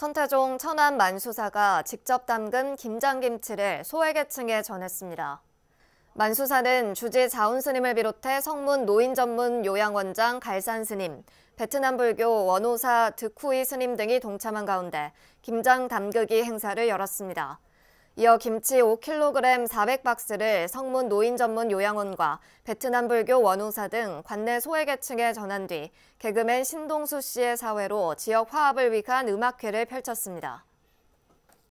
천태종 천안 만수사가 직접 담근 김장김치를 소외계층에 전했습니다. 만수사는 주지 자운스님을 비롯해 성문 노인 전문 요양원장 갈산스님, 베트남 불교 원호사 드쿠이 스님 등이 동참한 가운데 김장 담그기 행사를 열었습니다. 이어 김치 5kg 400박스를 성문 노인 전문 요양원과 베트남 불교 원호사등 관내 소외계층에 전한 뒤 개그맨 신동수 씨의 사회로 지역 화합을 위한 음악회를 펼쳤습니다.